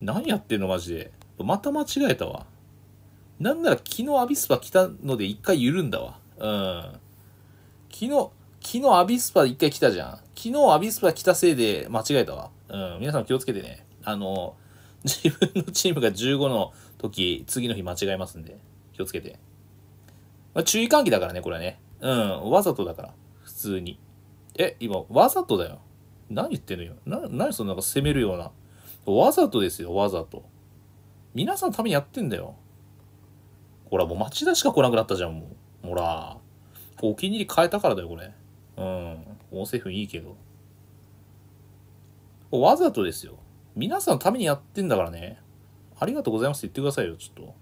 何やってんのマジで。また間違えたわ。なんなら昨日アビスパ来たので一回緩んだわ。うん。昨日、昨日アビスパ一回来たじゃん。昨日アビスパ来たせいで間違えたわ。うん。皆さん気をつけてね。あの、自分のチームが15の時、次の日間違えますんで、気をつけて。まあ、注意喚起だからね、これはね。うん。わざとだから。普通に。え、今、わざとだよ。何言ってんのよ。な、何そのなんか攻めるような。わざとですよ、わざと。皆さんのためにやってんだよ。ほら、もう町田しか来なくなったじゃん、もう。ほら。お気に入り変えたからだよ、これ。うん。音声粉いいけど。わざとですよ。皆さんのためにやってんだからね。ありがとうございますって言ってくださいよ、ちょっと。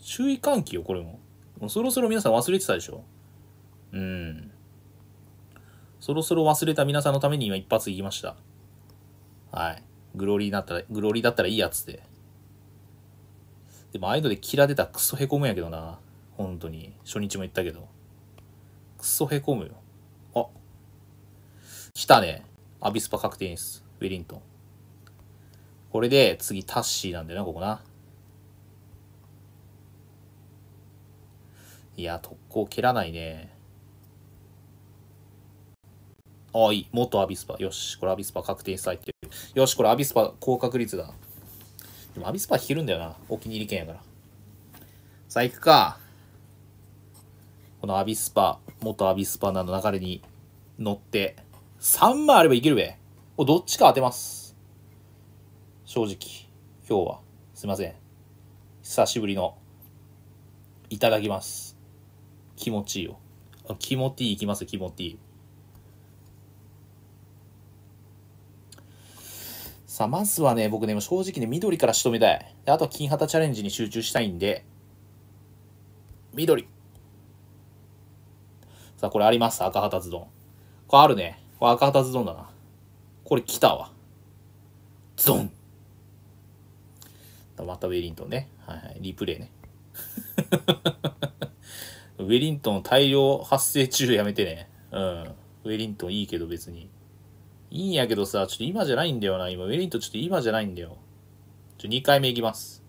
注意喚起よ、これも。もそろそろ皆さん忘れてたでしょ。うん。そろそろ忘れた皆さんのために今一発言いました。はい。グローリーだったら、グローリーだったらいいやつで。でもアイドルでキラ出たらクソへこむんやけどな。本当に。初日も言ったけど。クソへこむよ。あ。来たね。アビスパ確定演出。ウェリントン。これで次タッシーなんだよな、ここな。いや、特攻蹴らないね。あいい。元アビスパ。よし。これアビスパ確定したいっていう。よし、これアビスパ高確率だ。でもアビスパ弾けるんだよな。お気に入り券やから。さあ、行くか。このアビスパ、元アビスパなの流れに乗って、3枚あればいけるべ。お、どっちか当てます。正直、今日は、すいません。久しぶりの、いただきます。気持ちいいよ。気持ちいいいきます、気持ちいい。さあ、まずはね、僕ね、正直ね、緑から仕留めたい。であとは金旗チャレンジに集中したいんで、緑。さあ、これあります。赤旗ズドン。これあるね。これ赤旗ズドンだな。これ来たわ。ズドンまたウェリントンね。はいはい。リプレイね。ウェリントン大量発生中やめてね。うん。ウェリントンいいけど別に。いいんやけどさ、ちょっと今じゃないんだよな。今、ウェリントちょっと今じゃないんだよ。ちょ、2回目いきます。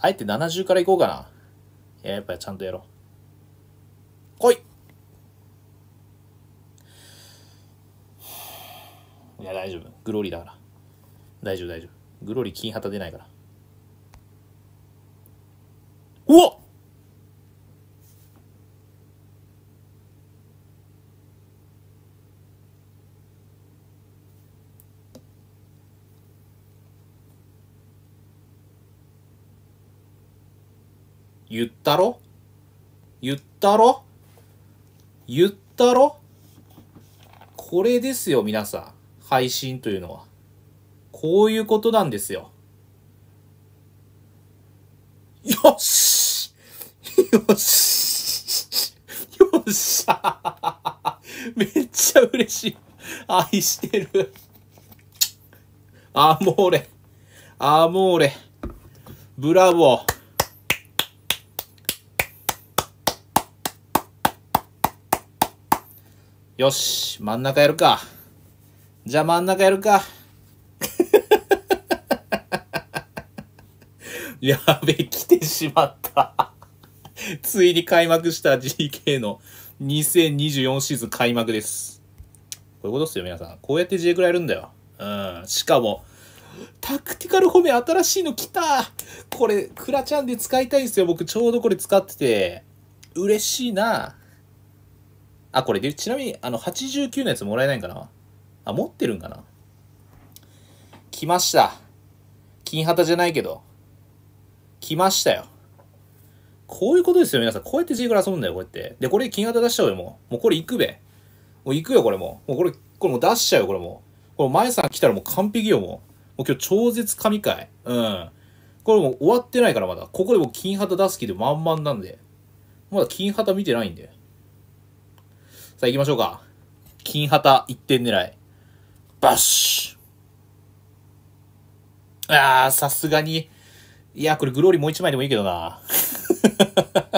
あえて70からいこうかな。いや、やっぱちゃんとやろう。来いいや、大丈夫。グローリーだから。大丈夫、大丈夫。グローリー金旗出ないから。うわっったろ言ったろ言ったろこれですよ、皆さん。配信というのは。こういうことなんですよ。よしよしよっしゃめっちゃ嬉しい。愛してる。アモーレ。アモーレ。ブラボー。よし、真ん中やるか。じゃあ真ん中やるか。やべ、来てしまった。ついに開幕した GK の2024シーズン開幕です。こういうことっすよ、皆さん。こうやって J くらいやるんだよ。うん。しかも、タクティカル褒め新しいの来たこれ、クラちゃんで使いたいんですよ。僕ちょうどこれ使ってて。嬉しいな。あ、これで、ちなみに、あの、89のやつもらえないんかなあ、持ってるんかな来ました。金旗じゃないけど。来ましたよ。こういうことですよ、皆さん。こうやって J から遊ぶんだよ、こうやって。で、これ金型出しちゃうよ、もう。もうこれ行くべ。もう行くよ、これもう。もうこれ、これもう出しちゃうよ、これもう。これ、前さん来たらもう完璧よ、もう。もう今日超絶神回。うん。これもう終わってないから、まだ。ここでもう金旗出す気で満々なんで。まだ金旗見てないんで。さあ行きましょうか。金旗一点狙い。バッシュああ、さすがに。いや、これグローリーもう一枚でもいいけどな。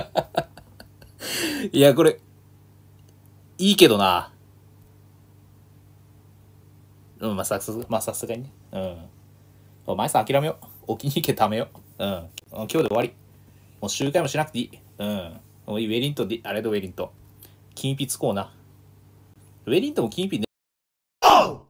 いや、これ、いいけどな。うん、まあ、さす、まあ、さすがにね。うん。お前さん諦めよう。きに行けためよう。うん。今日で終わり。もう集会もしなくていい。うん。もういい、ウェリントンで、あれう、ウェリントン。金一つこうな。ウェリントンも金一ね。普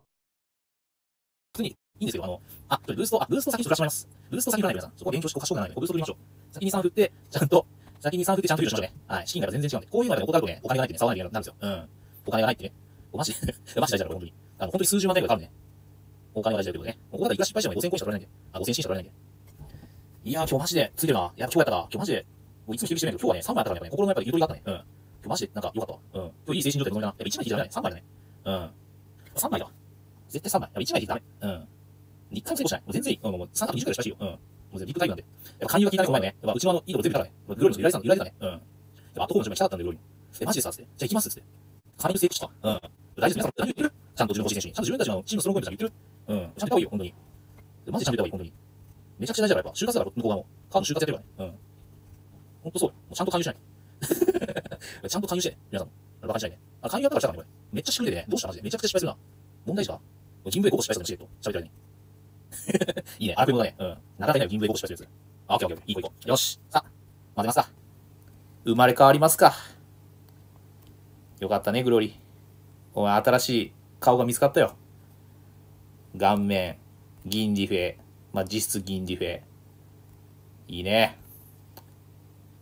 通に、いいんですよ。あの、あ、ブースト、あ、ブースト先に取らしまいます。ブースト先取らないでください。そこは勉強しておかしょうがないで、ブースト取りましょう。先に3振って、ちゃんと、先に3振ってちゃんと振りましょうね。はい。資金が全然違うんで。こういうのが怠るとね、お金がないってね、騒がないとなるんですよ。うん。お金がないってね。おジし、マ ジ大事だろ、ほ本当に。あの、本当に数十万円がかかるね。お金が大事だけどね。ここだいくら失敗しても5000個しか取られないんで。あ、5000円しか取られないんで。いやー、今日マジで、ついてるな。いや、今日やった今日マジで、もういつも厳しめだけど、今日はね、3枚やったからね、心のやっぱりゆとりがあったね。うん。マジで、なんか、よかった。うん。今日いい精神状態整いだな。やっぱ1枚引いちゃダメだね。3枚だね。うん。3枚だ。絶対3枚。やっぱ1枚引いちダメ。うん。一回も成功しない。もう全然いい。うん、もう3泊20くらいしかしいよ。うん。もう全部ビッグタイムなんで。やっぱ勧誘が聞いたね、この前ね。やっぱうちのあの、いいとこ全部だからね。グロリの依頼さん、依頼だね。うん。やっぱ後方の準備来たかったんで、グロリえ、マジでさ、って。じゃあ行きますって。カリブ成功した。うん。大丈夫です。皆さん、大言ってるちゃんと自分の欲しい選手に。ちゃんと自分たちのチームのスロングポイントちゃん言ってるうん。ちゃんと言った方がいいよ、本当に。マジでちゃんと言った方がいい、本当に。めちゃくちゃ大事だから、やっぱ、就活だから、向こう側も。カード就活やってるからね。うん。ほんとそううちゃんと勧誘しない。ちゃんと勧誘して、皆さんも。バカにしないで。あ、勧誘やったからしたからね、これ。めっちゃ仕くれてね。どうしたマジで。めちゃくちゃ失敗するな。問題しか銀ブエ5個失敗するの教えてと。喋ったるね。いいね。アルペムだね。うん。長手以内銀ブエ5個失敗するやつ。あ、オッケーオッケー。いい子いい子。よし。さ、混ぜますか。生まれ変わりますか。よかったね、グローリー。お前、新しい顔が見つかったよ。顔面、銀ディフェ、まあ、実質銀ディフェ。いいね。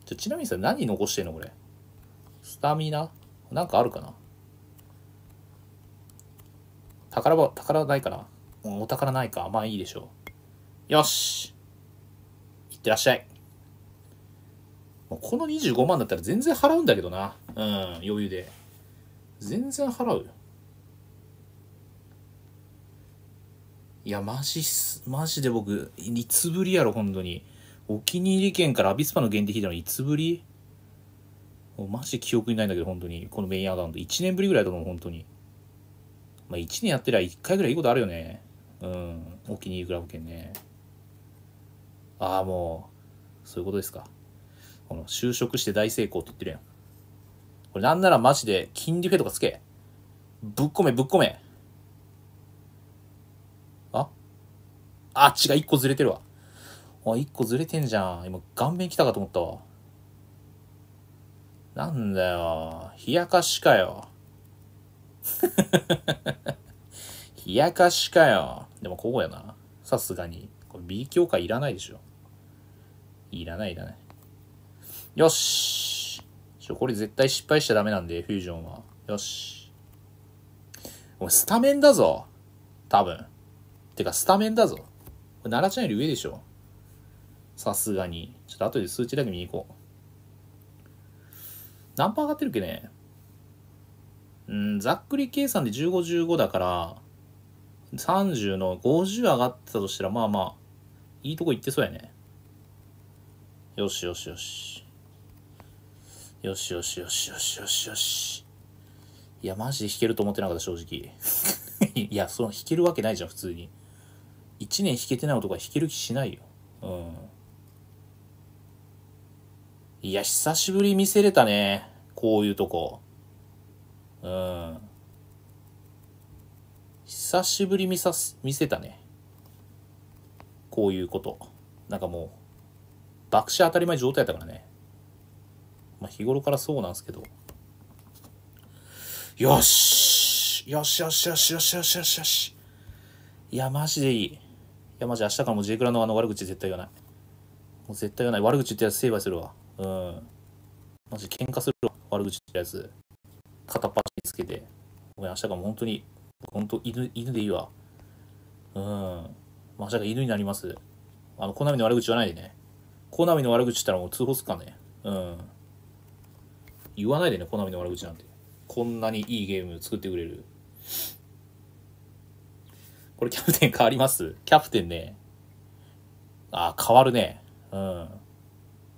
じゃちなみにさ、何残してんのこれ。スタミナなんかあるかな宝箱、宝ないかなお宝ないか。まあいいでしょう。よし。いってらっしゃい。この25万だったら全然払うんだけどな。うん、余裕で。全然払うよ。いや、マジっす。マジで僕、いつぶりやろ、本当に。お気に入り券からアビスパの限定ーターのいつぶりマジ記憶にないんだけど、本当に。このメインアカウント。1年ぶりぐらいだと思う、本当に。まあ、1年やってりゃ1回ぐらいいいことあるよね。うん。お気に入りクラブ券ね。ああ、もう、そういうことですか。この、就職して大成功って言ってるやん。これなんならマジで、金利フェとかつけ。ぶっこめ、ぶっこめ。ああ、違う、1個ずれてるわ。あ、一個ずれてんじゃん。今、顔面来たかと思ったわ。なんだよ。冷やかしかよ。冷やかしかよ。でも、ここやな。さすがに。これ B 強化いらないでしょ。いらない、いらない。よし。ちょ、これ絶対失敗しちゃダメなんで、フュージョンは。よし。お前、スタメンだぞ。多分。てか、スタメンだぞ。これ、奈良ちゃんより上でしょ。さすがに。ちょっと後で数値だけ見に行こう。何パー上がってるっけねうん、ざっくり計算で15、15だから、30の50上がってたとしたら、まあまあ、いいとこ行ってそうやね。よしよしよし。よしよしよしよしよしよし。いや、マジで弾けると思ってなかった、正直。いや、その弾けるわけないじゃん、普通に。1年弾けてない男は弾ける気しないよ。うん。いや、久しぶり見せれたね。こういうとこ。うん。久しぶり見さす、見せたね。こういうこと。なんかもう、爆死当たり前状態だからね。まあ日頃からそうなんですけど。よしよしよしよしよしよしよしよし。いや、マジでいい。いや、マジ明日からも J クラのあの悪口絶対言わない。もう絶対言わない。悪口言ってやつ成敗するわ。うんマジ喧嘩する悪口ってやつ片っ端につけてごめん明日がら本当に本当犬犬でいいわうん明日が犬になりますあのコナミの悪口言わないでねコナミの悪口ったらもう通報すっかねうん言わないでねコナミの悪口なんてこんなにいいゲーム作ってくれるこれキャプテン変わりますキャプテンねあ変わるねうん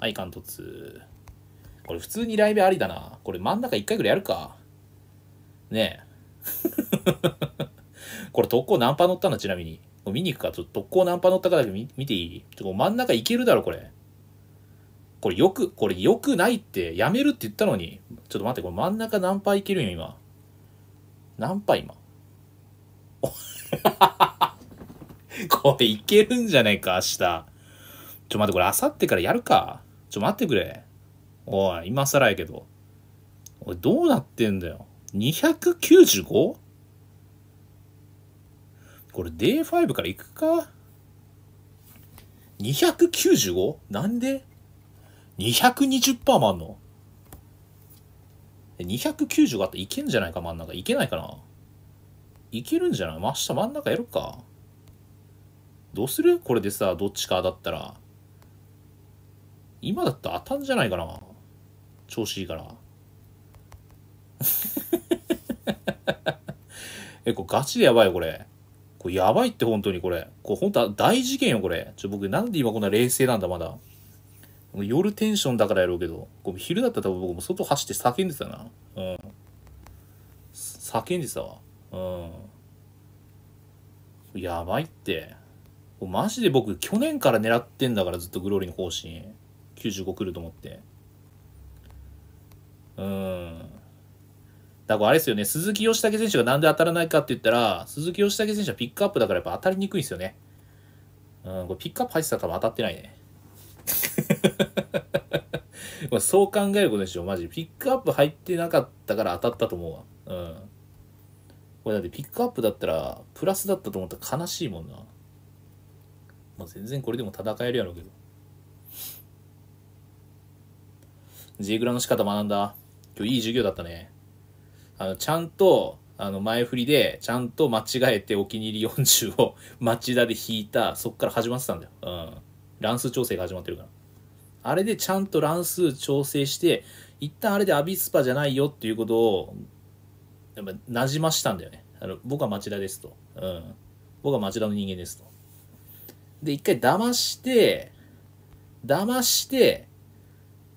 はい関東これ普通にライブありだなこれ真ん中一回ぐらいやるかねえ これ特攻ナンパ乗ったのちなみに見に行くかちょっと特攻ナンパ乗ったかだけ見ていいちょっと真ん中いけるだろこれこれよくこれよくないってやめるって言ったのにちょっと待ってこれ真ん中ナンパいけるよ今何パ今 これいけるんじゃないか明日ちょっと待ってこれあさってからやるかちょ、待ってくれ。おい、今更やけど。おい、どうなってんだよ。295? これ d a 5から行くか ?295? なんで ?220% もあんの ?290 あったらいけんじゃないか、真ん中。いけないかないけるんじゃない真下真ん中やろか。どうするこれでさ、どっちかだったら。今だったら当たんじゃないかな。調子いいから。え、これガチでやばいよ、これ。これやばいって本当にこれ。これ本当は大事件よ、これ。ちょ、僕なんで今こんな冷静なんだ、まだ。夜テンションだからやろうけど、こ昼だったら多分僕も外走って叫んでたな。うん。叫んでたわ。うん。やばいって。マジで僕、去年から狙ってんだから、ずっとグローリーの方針。95来ると思ってうんだからあれですよね鈴木義武選手がなんで当たらないかって言ったら鈴木義武選手はピックアップだからやっぱ当たりにくいんですよねうんこれピックアップ入ってたら多分当たってないね そう考えることでしょマジピックアップ入ってなかったから当たったと思うわうんこれだってピックアップだったらプラスだったと思ったら悲しいもんなまあ全然これでも戦えるやろうけど J グラの仕方学んだ。今日いい授業だったね。あの、ちゃんと、あの、前振りで、ちゃんと間違えてお気に入り40を 町田で弾いた、そっから始まってたんだよ。うん。乱数調整が始まってるから。あれでちゃんと乱数調整して、一旦あれでアビスパじゃないよっていうことを、やっぱ、馴染ましたんだよね。あの、僕は町田ですと。うん。僕は町田の人間ですと。で、一回騙して、騙して、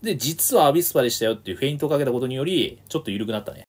で、実はアビスパでしたよっていうフェイントをかけたことにより、ちょっと緩くなったね。